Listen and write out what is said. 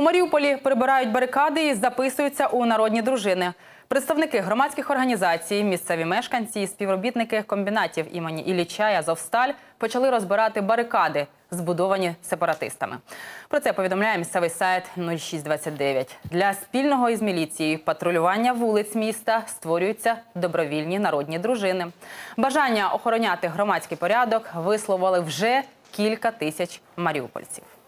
У Маріуполі прибирають барикади і записуються у народні дружини. Представники громадських організацій, місцеві мешканці і співробітники комбінатів імені Ілліча і Азовсталь почали розбирати барикади, збудовані сепаратистами. Про це повідомляє місцевий сайт 0629. Для спільного із міліцією патрулювання вулиць міста створюються добровільні народні дружини. Бажання охороняти громадський порядок висловили вже кілька тисяч маріупольців.